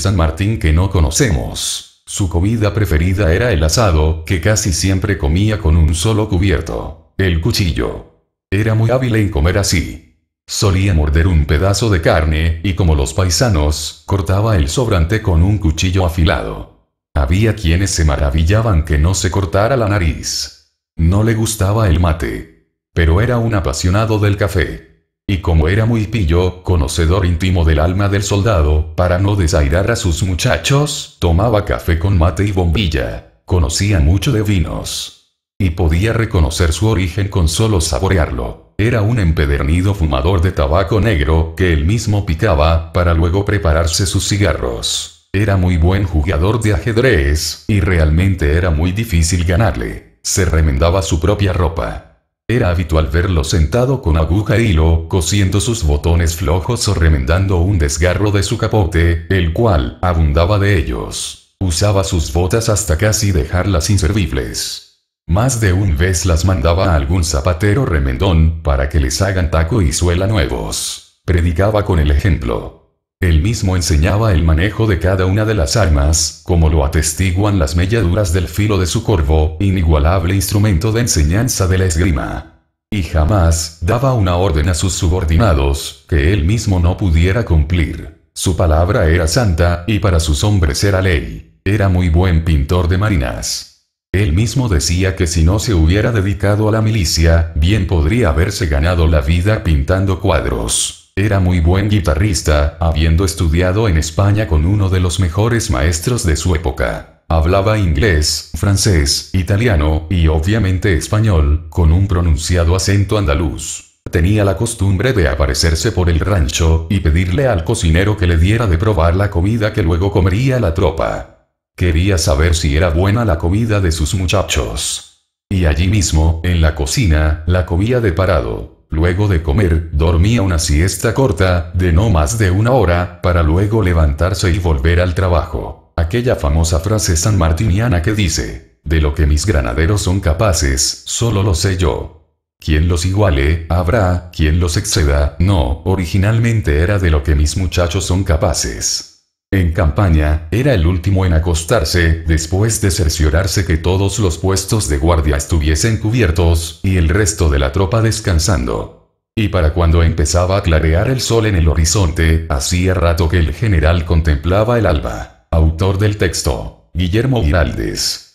San Martín que no conocemos. Su comida preferida era el asado, que casi siempre comía con un solo cubierto. El cuchillo. Era muy hábil en comer así. Solía morder un pedazo de carne, y como los paisanos, cortaba el sobrante con un cuchillo afilado. Había quienes se maravillaban que no se cortara la nariz. No le gustaba el mate. Pero era un apasionado del café. Y como era muy pillo, conocedor íntimo del alma del soldado, para no desairar a sus muchachos, tomaba café con mate y bombilla. Conocía mucho de vinos. Y podía reconocer su origen con solo saborearlo. Era un empedernido fumador de tabaco negro que él mismo picaba, para luego prepararse sus cigarros. Era muy buen jugador de ajedrez, y realmente era muy difícil ganarle. Se remendaba su propia ropa. Era habitual verlo sentado con aguja e hilo, cosiendo sus botones flojos o remendando un desgarro de su capote, el cual abundaba de ellos. Usaba sus botas hasta casi dejarlas inservibles. Más de un vez las mandaba a algún zapatero remendón para que les hagan taco y suela nuevos. Predicaba con el ejemplo. Él mismo enseñaba el manejo de cada una de las armas, como lo atestiguan las melladuras del filo de su corvo, inigualable instrumento de enseñanza de la esgrima. Y jamás daba una orden a sus subordinados, que él mismo no pudiera cumplir. Su palabra era santa, y para sus hombres era ley. Era muy buen pintor de marinas. Él mismo decía que si no se hubiera dedicado a la milicia, bien podría haberse ganado la vida pintando cuadros. Era muy buen guitarrista, habiendo estudiado en España con uno de los mejores maestros de su época. Hablaba inglés, francés, italiano, y obviamente español, con un pronunciado acento andaluz. Tenía la costumbre de aparecerse por el rancho, y pedirle al cocinero que le diera de probar la comida que luego comería la tropa. Quería saber si era buena la comida de sus muchachos. Y allí mismo, en la cocina, la comía de parado. Luego de comer, dormía una siesta corta, de no más de una hora, para luego levantarse y volver al trabajo. Aquella famosa frase sanmartiniana que dice, de lo que mis granaderos son capaces, solo lo sé yo. Quien los iguale, habrá, quien los exceda, no, originalmente era de lo que mis muchachos son capaces. En campaña, era el último en acostarse, después de cerciorarse que todos los puestos de guardia estuviesen cubiertos, y el resto de la tropa descansando. Y para cuando empezaba a clarear el sol en el horizonte, hacía rato que el general contemplaba el alba. Autor del texto, Guillermo Giraldes.